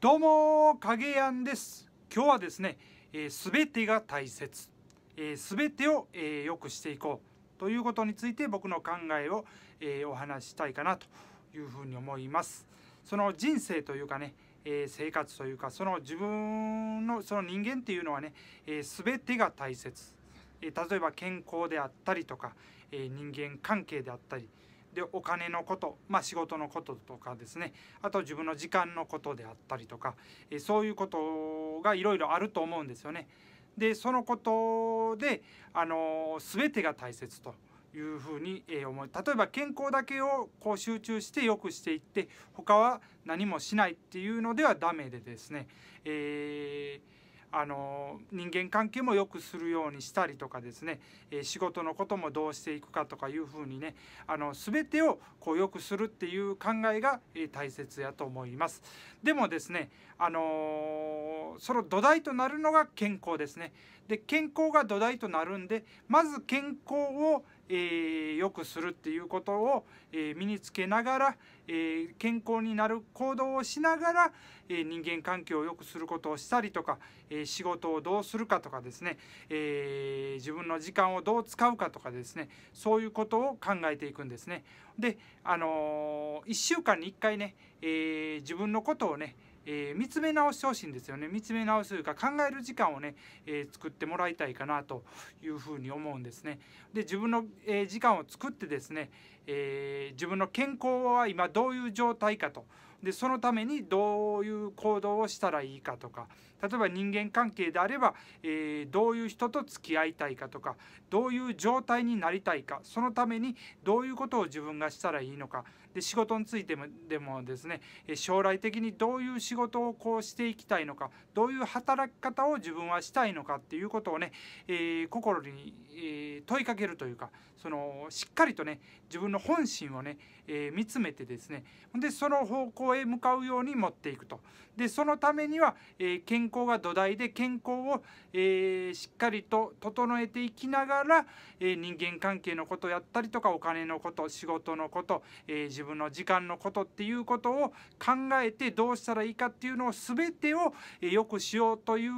どうも影やんです今日はですねすべ、えー、てが大切すべ、えー、てを、えー、よくしていこうということについて僕の考えを、えー、お話したいかなというふうに思いますその人生というかね、えー、生活というかその自分のその人間っていうのはねすべ、えー、てが大切、えー、例えば健康であったりとか、えー、人間関係であったりでお金のこと、まあ、仕事のこととかですねあと自分の時間のことであったりとか、えそういうことがいろいろあると思うんですよね。でそのことで、あの全てが大切というふうに思う例えば健康だけをこう集中してよくしていって他は何もしないっていうのではダメでですね、えーあの人間関係も良くするようにしたりとかですね、え仕事のこともどうしていくかとかいうふうにねあの全てをこう良くするっていう考えが、え大切やと思います。でもですね、あのその土台となるのが健康ですね。で健康が土台となるんでまず健康をえー、良くするっていうことを、えー、身につけながら、えー、健康になる行動をしながら、え人間関係を良くすることをしたりとか、え仕事をどうするかとかですね、え自分の時間をどう使うかとかですねそういうことを考えていくんですね。で、あの1週間に1回ね、え自分のことをねえー、見つめ直してほしいんですよね見つめ直すというか考える時間をね、えー、作ってもらいたいかなというふうに思うんですね。で自分の、え時間を作ってですね、え自分の健康は今どういう状態かと。でそのためにどういう行動をしたらいいかとか例えば人間関係であれば、えー、どういう人と付き合いたいかとかどういう状態になりたいかそのためにどういうことを自分がしたらいいのかで仕事についてもでもですね将来的にどういう仕事をこうしていきたいのかどういう働き方を自分はしたいのかっていうことをね、えー、心に、えー、問いかけるというかそのしっかりとね自分の本心をね、え見つめてですねでその方向康へ向かうように持っていくとでそのためには、え健康が土台で健康を、えしっかりと整えていきながら、え人間関係のことやったりとかお金のこと仕事のこと、え自分の時間のことっていうことを考えてどうしたらいいかっていうのを全てを、えよくしようという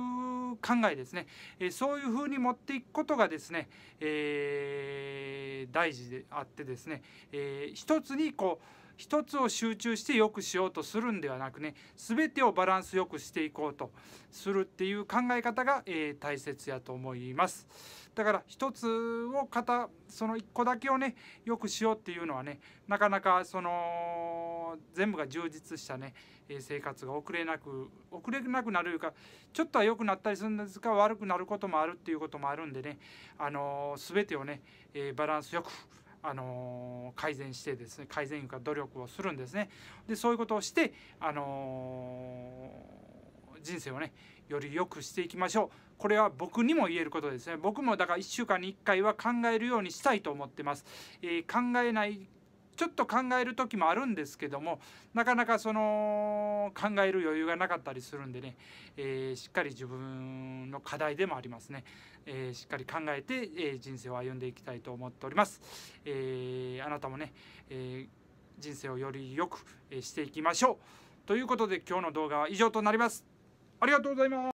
考えですね、えそういうふうに持っていくことがですね、えー、大事であってですね、えー、一つにこう一つを集中して良くしようとするんではなくね全てをバランスよくしていこうとするっていう考え方が、えー、大切やと思いますだから一つを型その一個だけをね良くしようっていうのはねなかなかその全部が充実したね生活が遅れなく遅れなくなるかちょっとは良くなったりするんですが悪くなることもあるっていうこともあるんでねあの全てをね、えバランスよくあの改善してですね改善か努力をするんですね。でそういうことをして、あの人生をねより良くしていきましょうこれは僕にも言えることですね僕もだから1週間に1回は考えるようにしたいと思ってます、えー、考えないちょっと考える時もあるんですけどもなかなかその考える余裕がなかったりするんでね、えー、しっかり自分の課題でもありますね、えー、しっかり考えて、え人生を歩んでいきたいと思っております。えあなたもね、え人生をより良くしていきましょうということで今日の動画は以上となります。ありがとうございます。